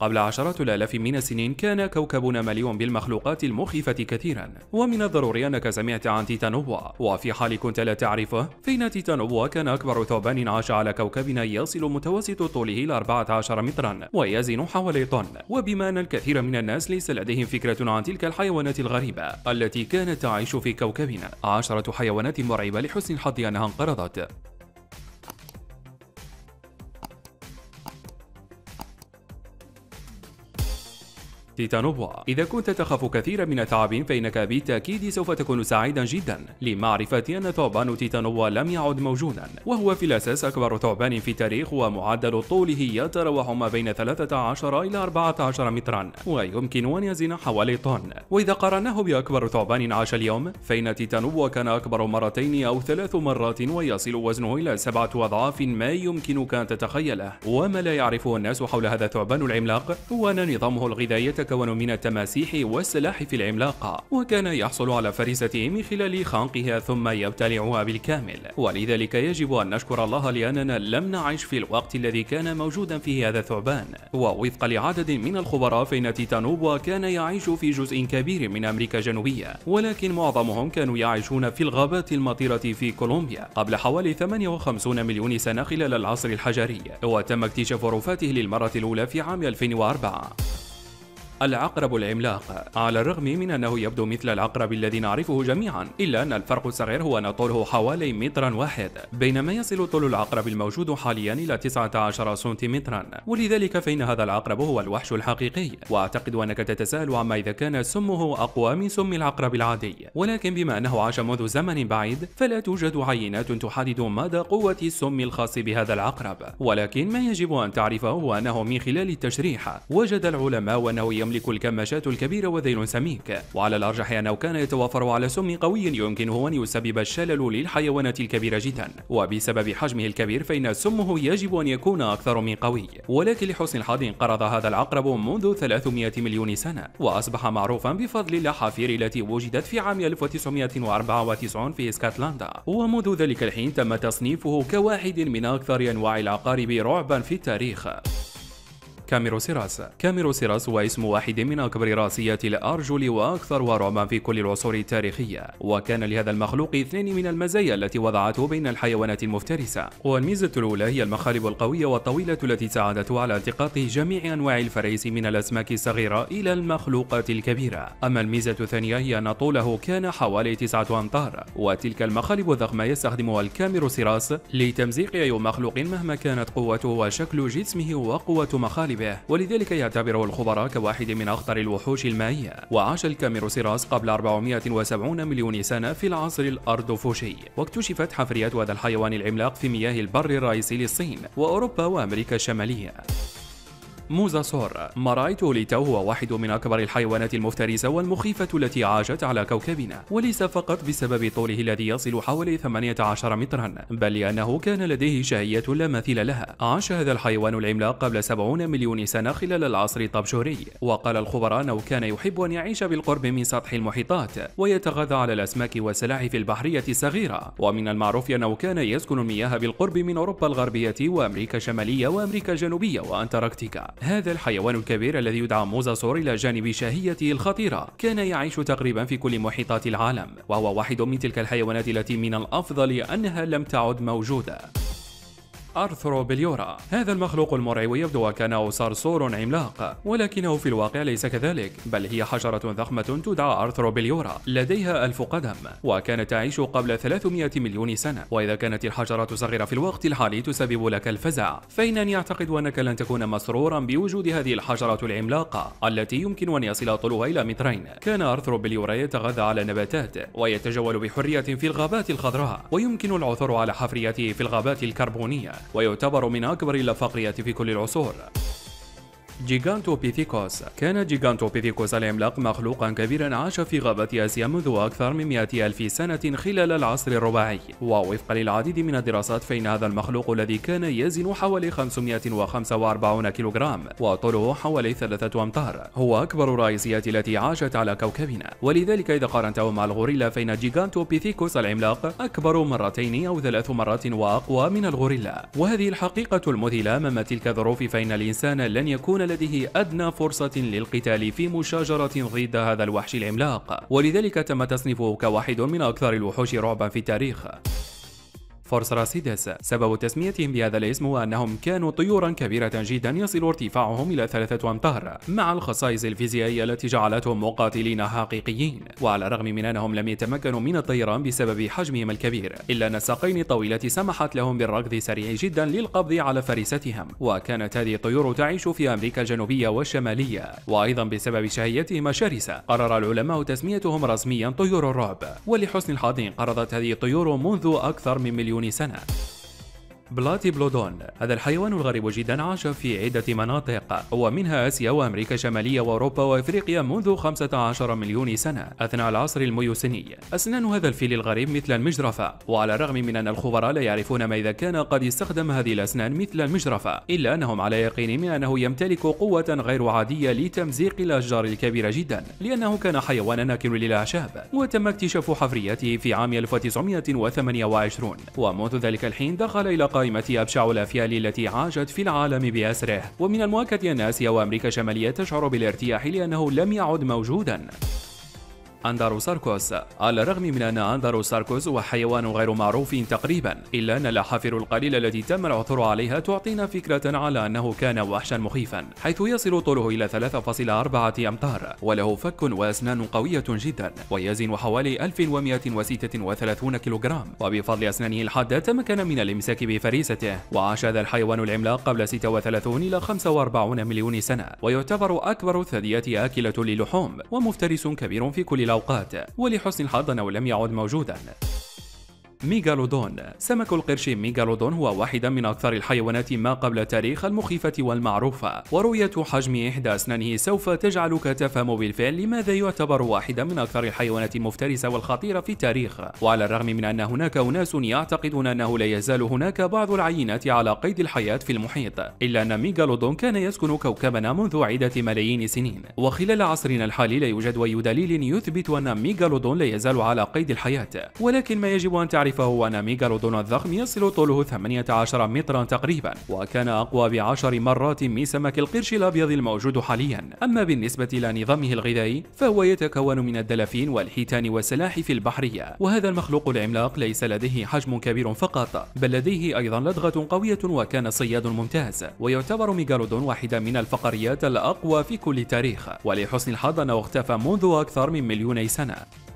قبل عشرات الآلاف من السنين كان كوكبنا مليء بالمخلوقات المخيفة كثيرا ومن الضروري أنك سمعت عن تيتانوبوا وفي حال كنت لا تعرفه فإن تيتانوبوا كان أكبر ثعبان عاش على كوكبنا يصل متوسط طوله إلى 14 مترا ويزن حوالي طن وبما أن الكثير من الناس ليس لديهم فكرة عن تلك الحيوانات الغريبة التي كانت تعيش في كوكبنا عشرة حيوانات مرعبة لحسن الحظ أنها انقرضت تيتانوبوا إذا كنت تخاف كثيرا من الثعابين فإنك بالتأكيد سوف تكون سعيدا جدا لمعرفة أن ثعبان تيتانوبوا لم يعد موجودا وهو في الأساس أكبر ثعبان في التاريخ ومعدل طوله يتراوح ما بين 13 إلى 14 مترا ويمكن أن يزن حوالي طن وإذا قارناه بأكبر ثعبان عاش اليوم فإن تيتانوبوا كان أكبر مرتين أو ثلاث مرات ويصل وزنه إلى سبعة أضعاف ما يمكنك أن تتخيله وما لا يعرفه الناس حول هذا الثعبان العملاق هو أن نظامه الغذائي يتكون من التماسيح والسلاحف العملاقة وكان يحصل على فريسته من خلال خنقها ثم يبتلعها بالكامل ولذلك يجب أن نشكر الله لأننا لم نعش في الوقت الذي كان موجودا فيه هذا الثعبان ووفقا لعدد من الخبراء فإن تيتانوبا كان يعيش في جزء كبير من أمريكا الجنوبية ولكن معظمهم كانوا يعيشون في الغابات المطيرة في كولومبيا قبل حوالي 58 مليون سنة خلال العصر الحجري وتم اكتشاف رفاته للمرة الأولى في عام 2004 العقرب العملاق على الرغم من أنه يبدو مثل العقرب الذي نعرفه جميعا إلا أن الفرق الصغير هو أن طوله حوالي مترا واحد بينما يصل طول العقرب الموجود حاليا إلى 19 سنتيمترا ولذلك فإن هذا العقرب هو الوحش الحقيقي وأعتقد أنك تتساءل عما إذا كان سمه أقوى من سم العقرب العادي ولكن بما أنه عاش منذ زمن بعيد فلا توجد عينات تحدد مدى قوة السم الخاص بهذا العقرب ولكن ما يجب أن تعرفه هو أنه من خلال التشريح وجد العلماء أنه يملك يملك الكماشات الكبيرة وذيل سميك وعلى الأرجح أنه كان يتوافر على سم قوي يمكنه أن يسبب الشلل للحيوانات الكبيرة جدا وبسبب حجمه الكبير فإن سمه يجب أن يكون أكثر من قوي ولكن لحسن الحظ انقرض هذا العقرب منذ 300 مليون سنة وأصبح معروفا بفضل الأحافير التي وجدت في عام 1994 في اسكتلندا ومنذ ذلك الحين تم تصنيفه كواحد من أكثر أنواع العقارب رعبا في التاريخ كاميرو سيراس كاميرو سيراس هو اسم واحد من أكبر راسيات الأرجل وأكثر ورعبا في كل العصور التاريخية وكان لهذا المخلوق اثنين من المزايا التي وضعته بين الحيوانات المفترسة والميزة الأولى هي المخالب القوية والطويلة التي ساعدته على التقاط جميع أنواع الفريس من الأسماك الصغيرة إلى المخلوقات الكبيرة أما الميزة الثانية هي أن طوله كان حوالي 9 أمتار وتلك المخالب الضخمة يستخدمها الكاميرو سيراس لتمزيق أي مخلوق مهما كانت قوته وشكل جسمه وقوة مخالبه به ولذلك يعتبره الخبراء كواحد من أخطر الوحوش المائية وعاش الكاميروسيراس قبل 470 مليون سنة في العصر الأردوفوشي واكتشفت حفريات هذا الحيوان العملاق في مياه البر الرئيسي للصين وأوروبا وأمريكا الشمالية موزاسور مارايتولي ليتو هو واحد من أكبر الحيوانات المفترسة والمخيفة التي عاشت على كوكبنا وليس فقط بسبب طوله الذي يصل حوالي 18 مترا بل لأنه كان لديه شهية لا مثيل لها عاش هذا الحيوان العملاق قبل 70 مليون سنة خلال العصر الطبشوري وقال الخبراء أنه كان يحب أن يعيش بالقرب من سطح المحيطات ويتغذى على الأسماك والسلاحف البحرية الصغيرة ومن المعروف أنه كان يسكن المياه بالقرب من أوروبا الغربية وأمريكا الشمالية وأمريكا الجنوبية وأنتاركتيكا هذا الحيوان الكبير الذي يدعى موزاسور إلى جانب شهيته الخطيرة كان يعيش تقريبا في كل محيطات العالم وهو واحد من تلك الحيوانات التي من الأفضل أنها لم تعد موجودة أرثروبليورا هذا المخلوق المرعب يبدو وكأنه صرصور عملاق ولكنه في الواقع ليس كذلك بل هي حشرة ضخمة تدعى أرثروبليورا لديها ألف قدم وكانت تعيش قبل 300 مليون سنة وإذا كانت الحشرة صغيرة في الوقت الحالي تسبب لك الفزع فإنني أعتقد أنك لن تكون مسرورا بوجود هذه الحشرة العملاقة التي يمكن أن يصل طولها إلى مترين كان أرثروبليورا يتغذى على نباتات ويتجول بحرية في الغابات الخضراء ويمكن العثور على حفرياته في الغابات الكربونية ويعتبر من أكبر الأفاقيات في كل العصور جيجانتوبيثيكوس كان جيجانتوبيثيكوس العملاق مخلوقا كبيرا عاش في غابة آسيا منذ أكثر من 100 ألف سنة خلال العصر الرباعي ووفقا للعديد من الدراسات فإن هذا المخلوق الذي كان يزن حوالي 545 كيلوغرام وطوله حوالي 3 أمتار هو أكبر الرئيسيات التي عاشت على كوكبنا ولذلك إذا قارنته مع الغوريلا فإن جيجانتوبيثيكوس العملاق أكبر مرتين أو ثلاث مرات وأقوى من الغوريلا وهذه الحقيقة المذهلة أمام تلك الظروف فإن الإنسان لن يكون لديه أدنى فرصة للقتال في مشاجرة ضد هذا الوحش العملاق ولذلك تم تصنيفه كواحد من أكثر الوحوش رعبا في التاريخ فورسراسيدس سبب تسميتهم بهذا الاسم هو أنهم كانوا طيورا كبيرة جدا يصل ارتفاعهم إلى ثلاثة أمتار مع الخصائص الفيزيائية التي جعلتهم مقاتلين حقيقيين وعلى الرغم من أنهم لم يتمكنوا من الطيران بسبب حجمهم الكبير إلا أن الساقين الطويلة سمحت لهم بالركض سريع جدا للقبض على فريستهم وكانت هذه الطيور تعيش في أمريكا الجنوبية والشمالية وأيضا بسبب شهيتهم الشرسة قرر العلماء تسميتهم رسميا طيور الرعب ولحسن الحظ انقرضت هذه الطيور منذ أكثر من مليون سنة بلاتي بلودون هذا الحيوان الغريب جدا عاش في عدة مناطق ومنها آسيا وأمريكا الشمالية وأوروبا وأفريقيا منذ 15 مليون سنة أثناء العصر الميوسيني أسنان هذا الفيل الغريب مثل المجرفة وعلى الرغم من أن الخبراء لا يعرفون ما إذا كان قد استخدم هذه الأسنان مثل المجرفة إلا أنهم على يقين من أنه يمتلك قوة غير عادية لتمزيق الأشجار الكبيرة جدا لأنه كان حيوانا ناكل للأعشاب وتم اكتشاف حفرياته في عام 1928 ومنذ ذلك الحين دخل إلى قائمة أبشع الأفيال التي عاشت في العالم بأسره ومن المؤكد أن آسيا وأمريكا الشمالية تشعر بالارتياح لأنه لم يعد موجوداً أندرو ساركوز على الرغم من أن أندرو ساركوز هو حيوان غير معروف تقريبا إلا أن الأحافر القليلة التي تم العثور عليها تعطينا فكرة على أنه كان وحشا مخيفا حيث يصل طوله إلى 3.4 أمتار وله فك وأسنان قوية جدا ويزن حوالي 1136 كيلوغرام وبفضل أسنانه الحادة تمكن من الإمساك بفريسته وعاش هذا الحيوان العملاق قبل 36 إلى 45 مليون سنة ويعتبر أكبر الثدييات آكلة للحوم ومفترس كبير في كل الأوقات ولحسن الحظ أنه لم يعد موجودا ميغالودون سمك القرش ميغالودون هو واحدا من أكثر الحيوانات ما قبل التاريخ المخيفة والمعروفة ورؤية حجم إحدى أسنانه سوف تجعلك تفهم بالفعل لماذا يعتبر واحدا من أكثر الحيوانات المفترسة والخطيرة في التاريخ وعلى الرغم من أن هناك أناس يعتقدون أنه لا يزال هناك بعض العينات على قيد الحياة في المحيط إلا أن ميغالودون كان يسكن كوكبنا منذ عدة ملايين سنين وخلال عصرنا الحالي لا يوجد أي دليل يثبت أن ميغالودون لا يزال على قيد الحياة ولكن ما يجب أن تعرف تعرفه هو أن ميغالودون الضخم يصل طوله 18 مترا تقريبا وكان أقوى بعشر مرات من سمك القرش الأبيض الموجود حاليا أما بالنسبة إلى نظامه الغذائي فهو يتكون من الدلافين والحيتان والسلاحف البحرية وهذا المخلوق العملاق ليس لديه حجم كبير فقط بل لديه أيضا لدغة قوية وكان صياد ممتاز ويعتبر ميغالودون واحدا من الفقريات الأقوى في كل تاريخ ولحسن الحظ أنه اختفى منذ أكثر من مليوني سنة